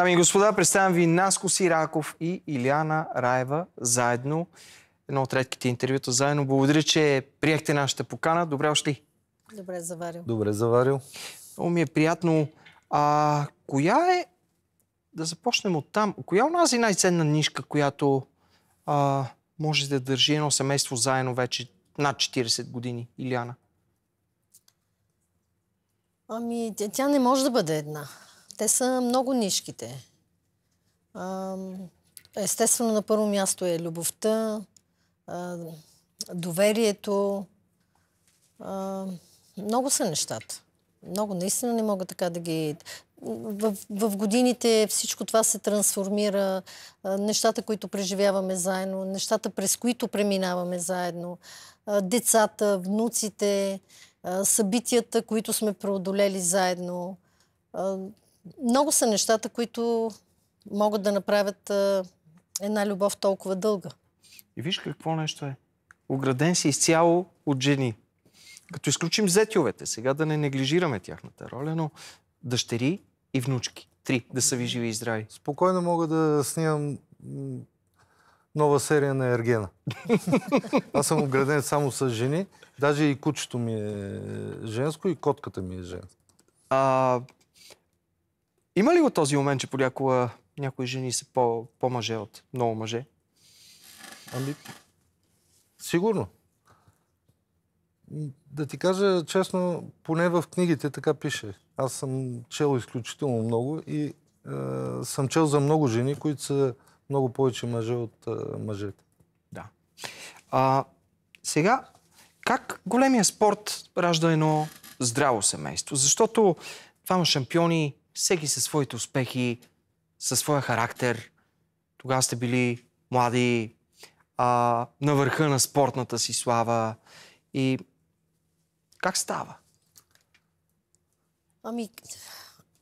Дами и господа, представям ви Наско Сираков и Иляна Раева заедно. Едно от редките интервюта заедно. Благодаря, че приехте нашата покана. Добре още. Добре заварил. Добре заварил. Много ми е приятно. А, коя е, да започнем от там, коя е онази най-ценна нишка, която а, може да държи едно семейство заедно вече над 40 години, Иляна? Ами, тя не може да бъде една. Те са много нишките. Естествено, на първо място е любовта, доверието. Много са нещата. Много, наистина не мога така да ги... В, в годините всичко това се трансформира. Нещата, които преживяваме заедно, нещата, през които преминаваме заедно, децата, внуците, събитията, които сме преодолели заедно. Много са нещата, които могат да направят а, една любов толкова дълга. И виж какво нещо е. Ограден си изцяло от жени. Като изключим зетиовете, сега да не неглижираме тяхната роля, но дъщери и внучки. Три, да са ви живи и здрави. Спокойно мога да снимам нова серия на Ергена. Аз съм ограден само с жени. Даже и кучето ми е женско, и котката ми е женска. А, има ли го този момент, че понякога някои жени са по, по-мъже от много мъже? Ами, сигурно. Да ти кажа честно, поне в книгите така пише. Аз съм чел изключително много и е, съм чел за много жени, които са много повече мъже от е, мъжете. Да. А, сега, как големия спорт ражда едно здраво семейство? Защото двама шампиони всеки със своите успехи, със своя характер. Тогава сте били млади, а, на върха на спортната си слава. И как става? Ами,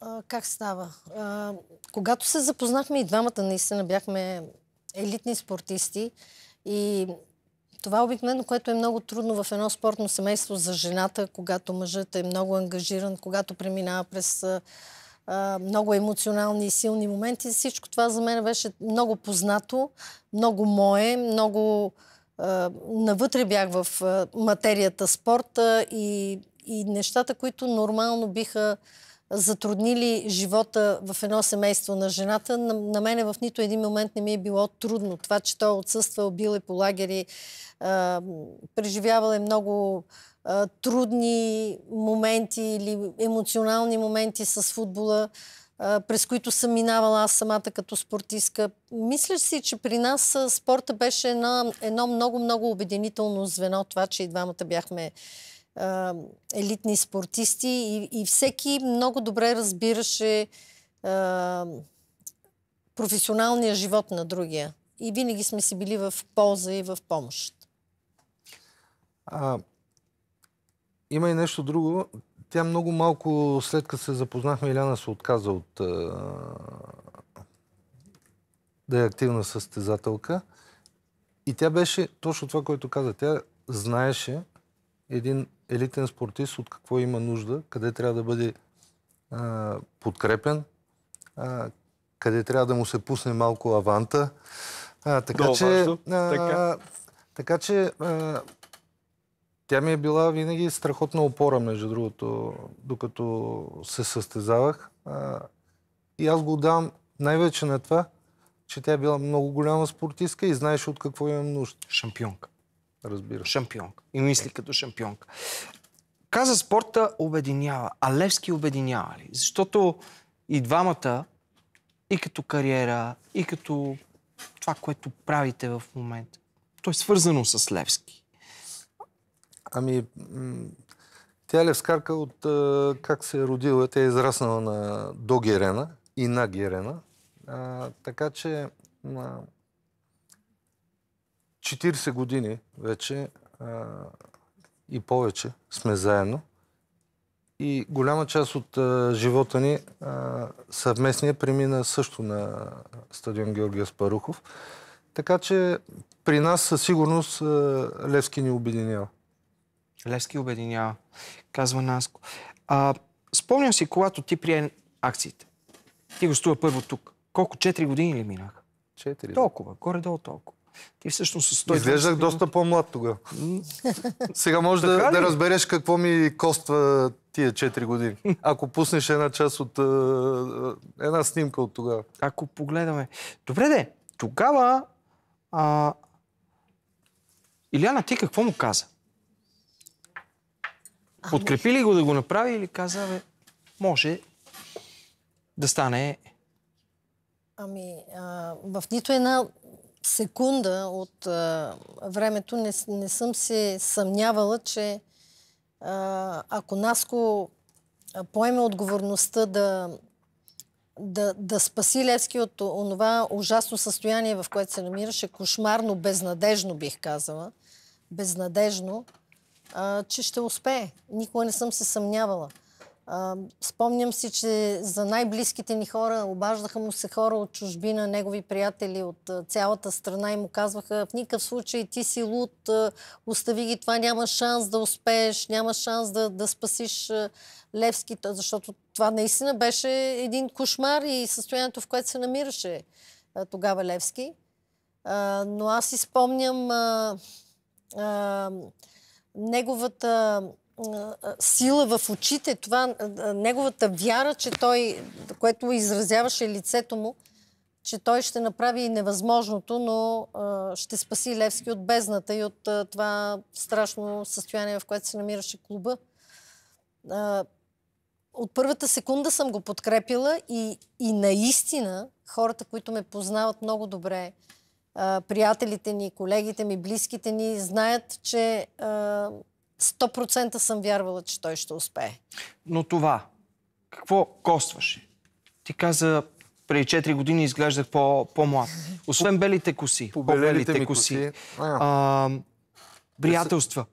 а, как става? А, когато се запознахме и двамата, наистина бяхме елитни спортисти и това обикновено, което е много трудно в едно спортно семейство за жената, когато мъжът е много ангажиран, когато преминава през много емоционални и силни моменти. Всичко това за мен беше много познато, много мое, много а, навътре бях в а, материята спорта и, и нещата, които нормално биха затруднили живота в едно семейство на жената. На, на мене в нито един момент не ми е било трудно. Това, че той е отсъствал, бил е по лагери, а, преживявал е много трудни моменти или емоционални моменти с футбола, през които съм минавала аз самата като спортистка. Мисля си, че при нас спорта беше едно много-много обединително звено, това, че и двамата бяхме елитни спортисти и, и всеки много добре разбираше професионалния живот на другия. И винаги сме си били в полза и в помощ. А, има и нещо друго. Тя много малко след като се запознахме, Иляна се отказа от да е активна състезателка. И тя беше точно това, което каза. Тя знаеше един елитен спортист от какво има нужда, къде трябва да бъде а, подкрепен, а, къде трябва да му се пусне малко аванта. А, така, че, а, така. така че тя ми е била винаги страхотна опора, между другото, докато се състезавах. А, и аз го давам най-вече на това, че тя е била много голяма спортистка и знаеше от какво имам нужда. Шампионка. Разбира. Шампионка. И мисли като шампионка. Каза спорта обединява, а Левски обединява ли? Защото и двамата, и като кариера, и като това, което правите в момента, то е свързано с Левски. Ами, тя е левскарка от как се е родила. Тя е израснала на, до Герена и на Герена. А, така че на 40 години вече а, и повече сме заедно. И голяма част от а, живота ни а, съвместния премина също на стадион Георгия Спарухов. Така че при нас със сигурност а, Левски ни обединява. Левски обединява, казва Наско. А, спомням си, когато ти прие акциите, ти го стоя първо тук. Колко? Четири години ли минаха? Четири. Толкова, горе-долу толкова. Ти всъщност с той... Изглеждах доста по-млад тогава. Сега може да, да разбереш какво ми коства тия 4 години. Ако пуснеш една част от... една снимка от тогава. Ако погледаме... Добре де, тогава... А... Иляна, ти какво му каза? Ами- Подкрепи ли го да го направи или каза, бе, може да стане... Ами, а, в нито една секунда от а, времето не, не съм се съмнявала, че а, ако Наско поеме отговорността да, да, да спаси Левски от онова ужасно състояние, в което се намираше, кошмарно, безнадежно бих казала, безнадежно, че ще успее. Никога не съм се съмнявала. спомням си, че за най-близките ни хора обаждаха му се хора от чужбина, негови приятели от цялата страна и му казваха в никакъв случай ти си луд, остави ги, това няма шанс да успееш, няма шанс да, да спасиш Левски, защото това наистина беше един кошмар и състоянието, в което се намираше тогава Левски. но аз си спомням неговата сила в очите, това, неговата вяра, че той, което изразяваше лицето му, че той ще направи невъзможното, но а, ще спаси Левски от бездната и от а, това страшно състояние, в което се намираше клуба. А, от първата секунда съм го подкрепила и, и наистина хората, които ме познават много добре, приятелите ни, колегите ми, близките ни знаят, че 100% съм вярвала, че той ще успее. Но това, какво костваше? Ти каза, преди 4 години изглеждах по, млад Освен белите коси, по-белите коси. приятелства.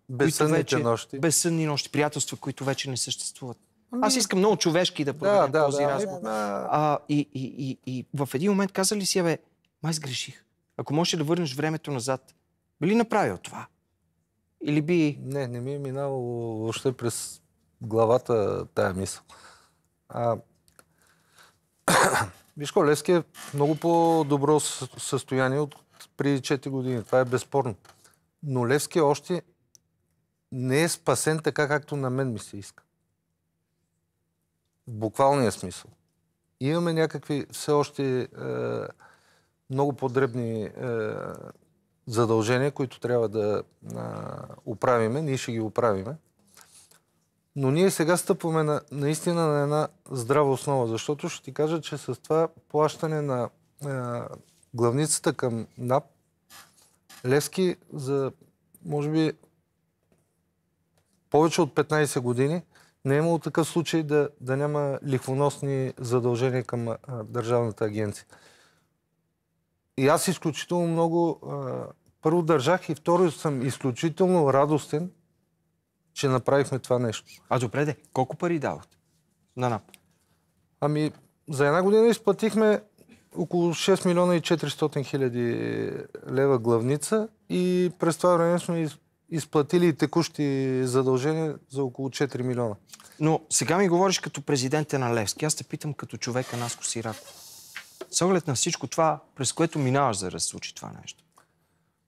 нощи. Безсънни нощи. Приятелства, които вече не съществуват. Ами- Аз искам много човешки да проведем този да, разговор. Ами, и, и в един момент каза ли си, бе, май сгреших. Ако можеш да върнеш времето назад, би ли направил това? Или би... Не, не ми е минало въобще през главата тая мисъл. А... Вишко, Левски е много по-добро състояние от преди 4 години. Това е безспорно. Но Левски още не е спасен така, както на мен ми се иска. В буквалния смисъл. Имаме някакви все още е много по-дребни е, задължения, които трябва да е, оправиме. Ние ще ги оправиме. Но ние сега стъпваме на, наистина на една здрава основа, защото ще ти кажа, че с това плащане на е, главницата към НАП, Левски за, може би, повече от 15 години не е имало такъв случай да, да няма лихвоносни задължения към а, е, Държавната агенция. И аз изключително много, а, първо държах и второ съм изключително радостен, че направихме това нещо. А добре де, колко пари дават на НАП? Ами, за една година изплатихме около 6 милиона и 400 хиляди лева главница и през това време сме изплатили и текущи задължения за около 4 милиона. Но сега ми говориш като президента на Левски. Аз те питам като човека Наско Сираков. С оглед на всичко това, през което минаваш за да се случи това нещо.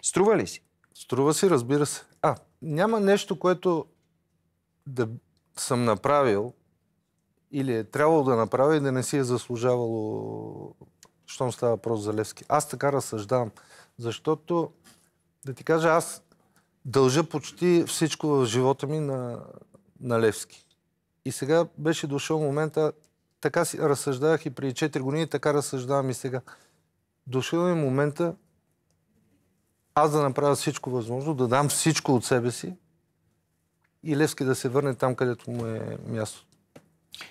Струва ли си? Струва си, разбира се. А, няма нещо, което да съм направил или е трябвало да направя и да не си е заслужавало, щом става въпрос за Левски. Аз така разсъждавам, защото, да ти кажа, аз дължа почти всичко в живота ми на, на Левски. И сега беше дошъл момента така си разсъждавах и преди 4 години, така разсъждавам и сега. Дошъл е момента аз да направя всичко възможно, да дам всичко от себе си и Левски да се върне там, където му е място.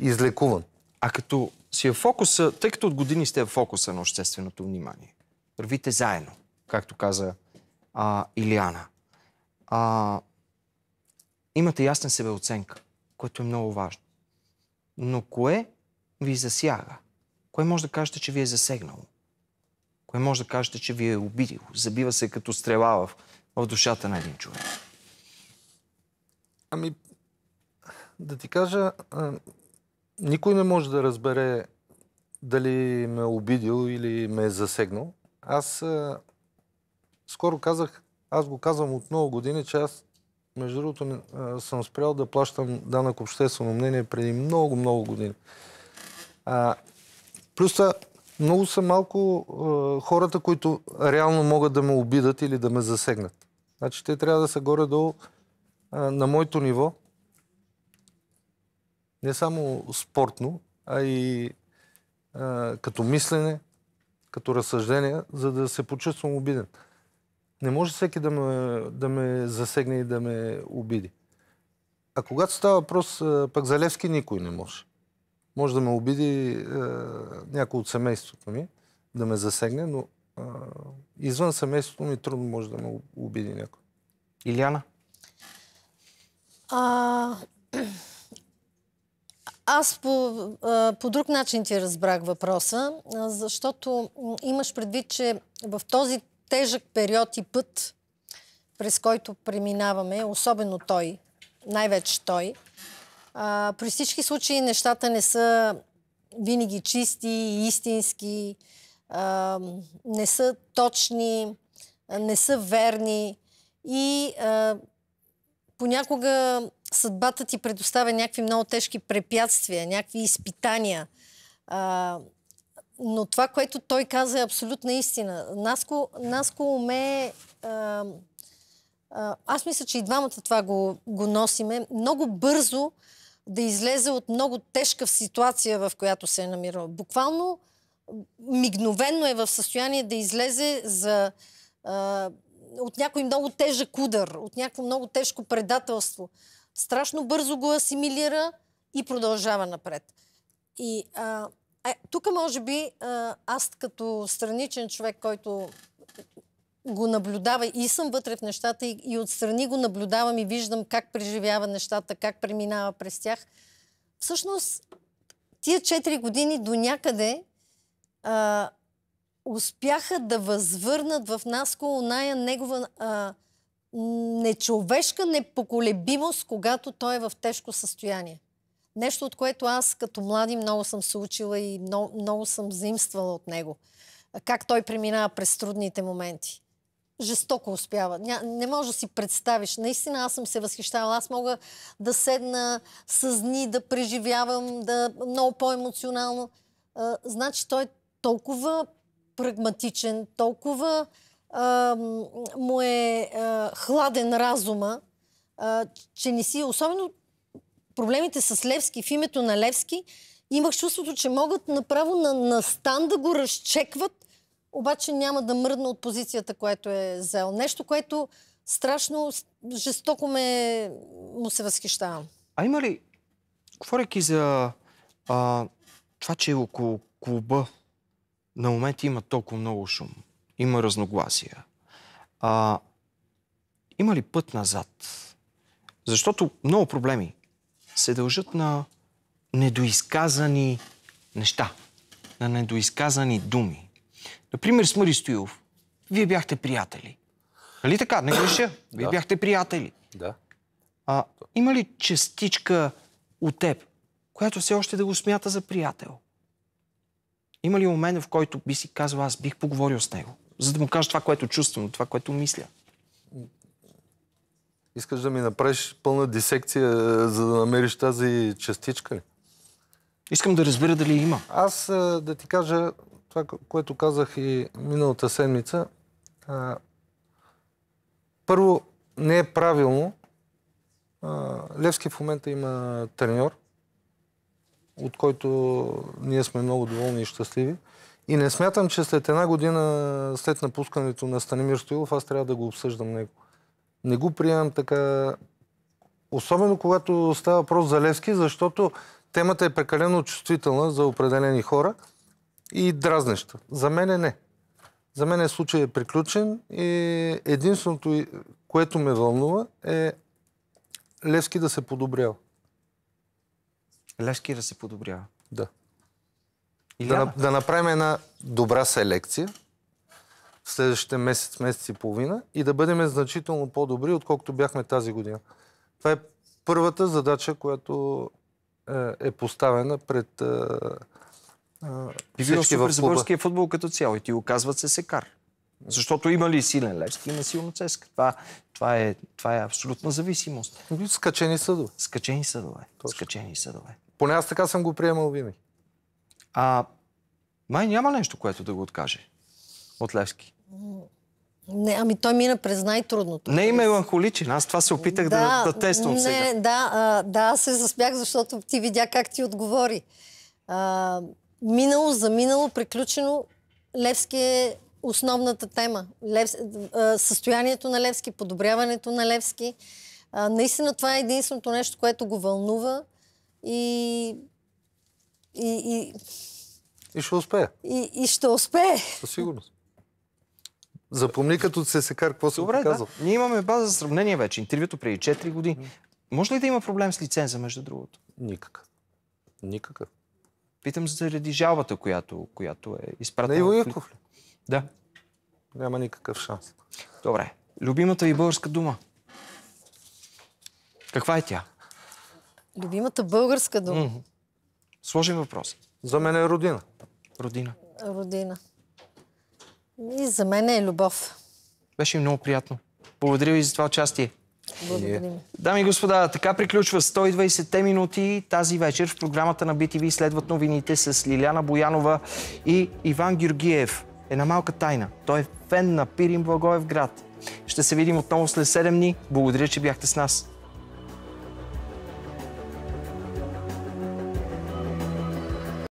Излекуван. А като си е фокуса, тъй като от години сте в е фокуса на общественото внимание, вървите заедно, както каза а, Илиана. А, имате ясна себеоценка, което е много важно. Но кое ви засяга? Кое може да кажете, че ви е засегнало? Кое може да кажете, че ви е обидило? Забива се като стрела в, в душата на един човек. Ами, да ти кажа, а, никой не може да разбере дали ме е обидил или ме е засегнал. Аз а, скоро казах, аз го казвам от много години, че аз, между другото, а, съм спрял да плащам данък обществено мнение преди много-много години. А, плюс много са малко а, хората, които реално могат да ме обидат или да ме засегнат. Значи те трябва да са горе-долу на моето ниво. Не само спортно, а и а, като мислене, като разсъждение, за да се почувствам обиден. Не може всеки да ме, да ме засегне и да ме обиди. А когато става въпрос пък за Левски, никой не може може да ме обиди е, някой от семейството ми, да ме засегне, но е, извън семейството ми трудно може да ме обиди някой. Иляна? А, аз по, е, по друг начин ти разбрах въпроса, защото имаш предвид, че в този тежък период и път, през който преминаваме, особено той, най-вече той, а, при всички случаи нещата не са винаги чисти, истински, а, не са точни, не са верни и а, понякога съдбата ти предоставя някакви много тежки препятствия, някакви изпитания. А, но това, което той каза е абсолютна истина. Наско, Наско умее... А, аз мисля, че и двамата това го, го носиме. Много бързо да излезе от много тежка ситуация, в която се е намирал. Буквално мигновенно е в състояние да излезе за, а, от някой много тежък удар, от някакво много тежко предателство. Страшно бързо го асимилира и продължава напред. И а, е, тук, може би, а, аз като страничен човек, който го наблюдава и съм вътре в нещата и, и отстрани го наблюдавам и виждам как преживява нещата, как преминава през тях. Всъщност, тия 4 години до някъде а, успяха да възвърнат в нас колоная негова а, нечовешка непоколебимост, когато той е в тежко състояние. Нещо, от което аз като млади много съм се учила и много, много съм заимствала от него. Как той преминава през трудните моменти жестоко успява. Ня, не може да си представиш. Наистина аз съм се възхищавала. Аз мога да седна с дни, да преживявам, да много по-емоционално. значи той е толкова прагматичен, толкова а, му е а, хладен разума, а, че не си... Особено проблемите с Левски, в името на Левски, имах чувството, че могат направо на, на стан да го разчекват обаче няма да мръдна от позицията, която е взел. Нещо, което страшно жестоко ме, му се възхищавам. А има ли, говоряки за а, това, че около клуба на момент има толкова много шум, има разногласия, а, има ли път назад? Защото много проблеми се дължат на недоизказани неща, на недоизказани думи. Например, с Мари Стоилов. Вие бяхте приятели. Нали така? Не греша. Вие да. бяхте приятели. Да. А, има ли частичка от теб, която все още да го смята за приятел? Има ли момент, в който би си казал, аз бих поговорил с него, за да му кажа това, което чувствам, това, което мисля? Искаш да ми направиш пълна дисекция, е, за да намериш тази частичка ли? Искам да разбера дали има. Аз е, да ти кажа, това, което казах и миналата седмица, а, първо не е правилно. А, Левски в момента има треньор, от който ние сме много доволни и щастливи. И не смятам, че след една година, след напускането на Станимир Стоилов, аз трябва да го обсъждам него. Не го приемам така, особено когато става въпрос за Левски, защото темата е прекалено чувствителна за определени хора – и дразнеща. За мен е не. За мен е случай е приключен и единственото, което ме вълнува е Левски да се подобрява. Левски да се подобрява? Да. Да, да направим една добра селекция в следващите месец, месец и половина и да бъдем значително по-добри, отколкото бяхме тази година. Това е първата задача, която е, е поставена пред е, бил вируси за българския футбол като цяло. И ти оказват се секар. Защото има ли силен Левски, има силно ЦСКА. Това, това, е, това е абсолютна зависимост. Скачени съдове. Скачени съдове. Точно. Скачени съдове. Поне аз така съм го приемал вими. А май няма нещо, което да го откаже от Левски. Не, ами той мина през най-трудното. Не има е еланхоличен, Аз това се опитах да, да, да тествам не, сега. Да, а, да, аз се засмях, защото ти видя как ти отговори. А, минало, заминало, приключено. Левски е основната тема. Лев... Състоянието на Левски, подобряването на Левски. наистина това е единственото нещо, което го вълнува и... И, и... и ще успее. И, и ще успее. Със сигурност. Запомни като секар, какво се Добре, показал. Да. Ние имаме база за сравнение вече. Интервюто преди 4 години. Може ли да има проблем с лиценза, между другото? Никакъв. Никакъв. Питам заради жалбата, която, която е изпратена. Не, Иво ли? Да. Няма никакъв шанс. Добре. Любимата ви българска дума? Каква е тя? Любимата българска дума? Mm-hmm. Сложен въпрос. За мен е родина. Родина. Родина. И за мен е любов. Беше много приятно. Благодаря ви за това участие. Благодарим. Е, дами и господа, така приключва 120-те минути тази вечер. В програмата на BTV следват новините с Лиляна Боянова и Иван Георгиев. Една малка тайна. Той е фен на Пирин Благоев град. Ще се видим отново след 7 дни. Благодаря, че бяхте с нас.